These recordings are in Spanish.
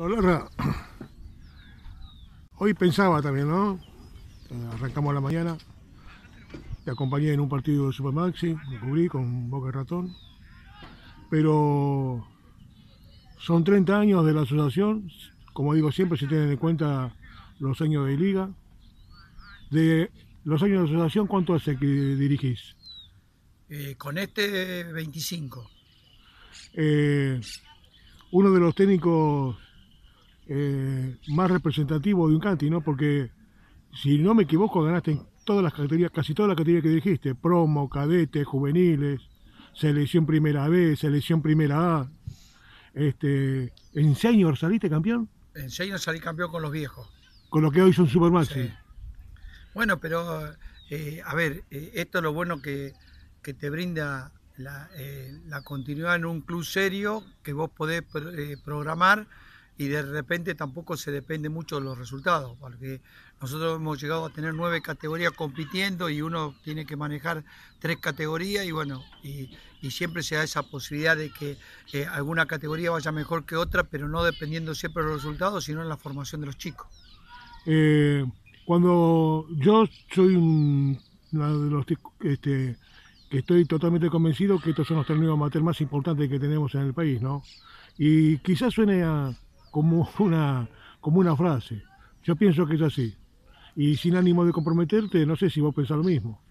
Hola. hoy pensaba también, ¿no? Arrancamos la mañana, te acompañé en un partido de Supermaxi, me cubrí con Boca de Ratón, pero son 30 años de la asociación, como digo siempre, si tienen en cuenta los años de liga. De los años de asociación, ¿cuánto hace que dirigís? Eh, con este, 25. Eh, uno de los técnicos eh, más representativo de un canti, ¿no? Porque si no me equivoco ganaste en todas las categorías, casi todas las categorías que dijiste, promo, cadete, juveniles, selección primera B, selección primera A. Este, ¿En senior saliste campeón? En senior salí campeón con los viejos. Con lo que hoy son Supermaxi. Sí. Bueno, pero eh, a ver, eh, esto es lo bueno que, que te brinda la, la, continuidad en un club serio que vos podés programar y de repente tampoco se depende mucho de los resultados, porque nosotros hemos llegado a tener nueve categorías compitiendo y uno tiene que manejar tres categorías y bueno, y, siempre se da esa posibilidad de que eh, alguna categoría vaya mejor que otra, pero no dependiendo siempre de los resultados, sino en la formación de los chicos. Eh, cuando yo soy uno de los este, que estoy totalmente convencido que estos son los términos mater más importantes que tenemos en el país, ¿no? Y quizás suene a, como una, como una frase. Yo pienso que es así. Y sin ánimo de comprometerte, no sé si vos pensás lo mismo.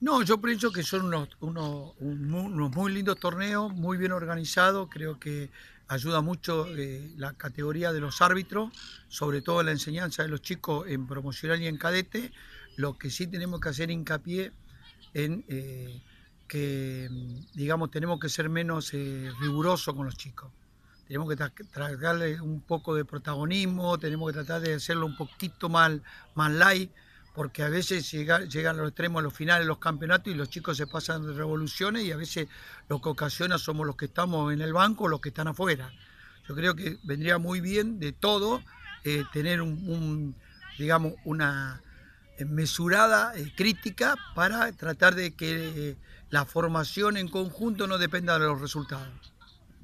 No, yo pienso que son unos, unos, muy lindos torneos, muy bien organizados. Creo que ayuda mucho eh, la categoría de los árbitros, sobre todo la enseñanza de los chicos en promocional y en cadete. Lo que sí tenemos que hacer hincapié en eh, que, digamos, tenemos que ser menos eh, rigurosos con los chicos tenemos que tragarle un poco de protagonismo, tenemos que tratar de hacerlo un poquito más, más light, porque a veces llegan llegan los extremos a los finales de los campeonatos y los chicos se pasan de revoluciones y a veces lo que ocasiona somos los que estamos en el banco, los que están afuera. Yo creo que vendría muy bien de todo eh, tener un, digamos, una mesurada eh, crítica para tratar de que eh, la formación en conjunto no dependa de los resultados.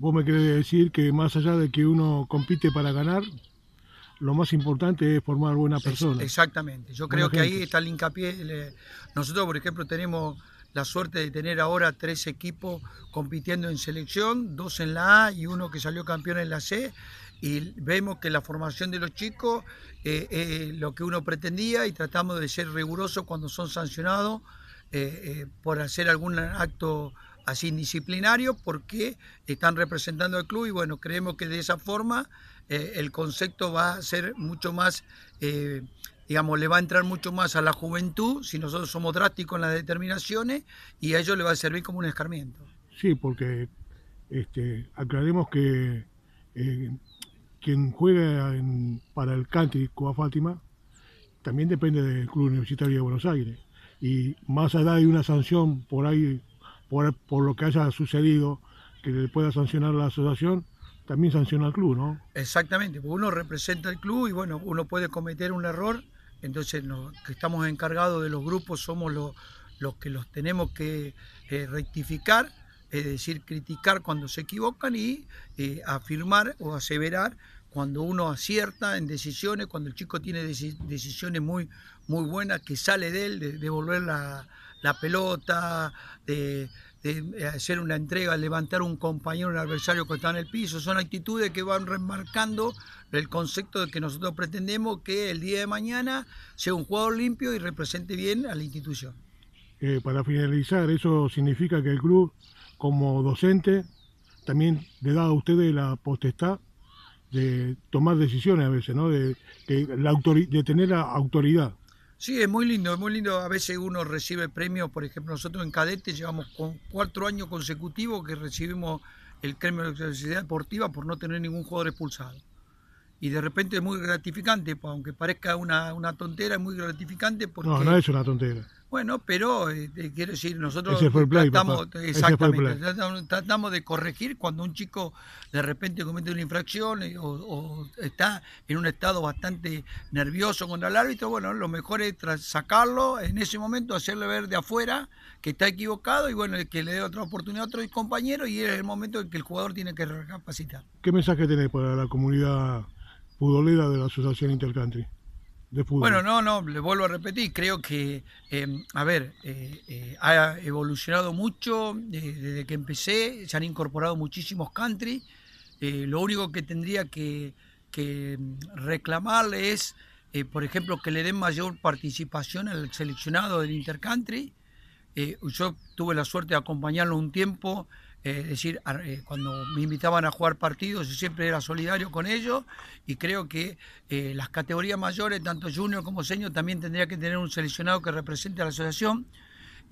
Vos me querés decir que más allá de que uno compite para ganar, lo más importante es formar buenas personas. Exactamente, yo creo que ahí está el hincapié. Nosotros, por ejemplo, tenemos la suerte de tener ahora tres equipos compitiendo en selección, dos en la A y uno que salió campeón en la C. Y vemos que la formación de los chicos eh, es lo que uno pretendía y tratamos de ser rigurosos cuando son sancionados eh, eh, por hacer algún acto así disciplinario porque están representando al club y bueno, creemos que de esa forma eh, el concepto va a ser mucho más, eh, digamos, le va a entrar mucho más a la juventud si nosotros somos drásticos en las determinaciones y a ellos le va a servir como un escarmiento. Sí, porque este, aclaremos que eh, quien juega para el Canti a Fátima también depende del Club Universitario de Buenos Aires y más allá de una sanción por ahí por, lo que haya sucedido, que le pueda sancionar la asociación, también sanciona al club, ¿no? Exactamente, porque uno representa al club y bueno, uno puede cometer un error, entonces los que estamos encargados de los grupos somos los, los que los tenemos que eh, rectificar, es decir, criticar cuando se equivocan y eh, afirmar o aseverar cuando uno acierta en decisiones, cuando el chico tiene decisiones muy, muy buenas que sale de él, de, de la la pelota, de, eh, hacer una entrega, levantar un compañero, un adversario que está en el piso. Son actitudes que van remarcando el concepto de que nosotros pretendemos que el día de mañana sea un jugador limpio y represente bien a la institución. Eh, para finalizar, eso significa que el club, como docente, también le da a ustedes la potestad de tomar decisiones a veces, ¿no? De, de, la de tener la autoridad. Sí, es muy lindo, es muy lindo. A veces uno recibe premios, por ejemplo, nosotros en cadete llevamos con cuatro años consecutivos que recibimos el premio de Universidad deportiva por no tener ningún jugador expulsado. Y de repente es muy gratificante, pues, aunque parezca una, una tontera, es muy gratificante porque... No, no es una tontera bueno, pero este, quiero decir, nosotros tratamos, exactamente, tratamos, de corregir cuando un chico de repente comete una infracción eh, o, está en un estado bastante nervioso contra el árbitro, bueno, lo mejor es sacarlo en ese momento, hacerle ver de afuera que está equivocado y bueno, que le dé otra oportunidad a otro compañero y es el momento en que el jugador tiene que recapacitar. ¿Qué mensaje tenés para la comunidad pudolera de la Asociación Intercountry? Bueno, no, no, le vuelvo a repetir, creo que, em, a ver, eh, eh, ha evolucionado mucho eh, desde que empecé, se han incorporado muchísimos country, lo único que tendría que, em, reclamar es, por ejemplo, que le den mayor participación al seleccionado del intercountry. yo tuve la suerte de acompañarlo un tiempo eh, es decir, eh, cuando me invitaban a jugar partidos, yo siempre era solidario con ellos y creo que eh, las categorías mayores, tanto junior como senior, también tendría que tener un seleccionado que represente a la asociación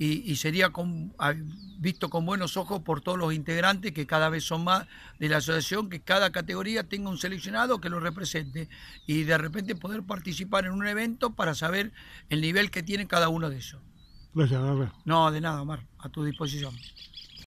y, sería ah, visto con buenos ojos por todos los integrantes que cada vez son más de la asociación, que cada categoría tenga un seleccionado que lo represente y de repente poder participar en un evento para saber el nivel que tiene cada uno de ellos. Gracias, No, de nada, Omar, a tu disposición.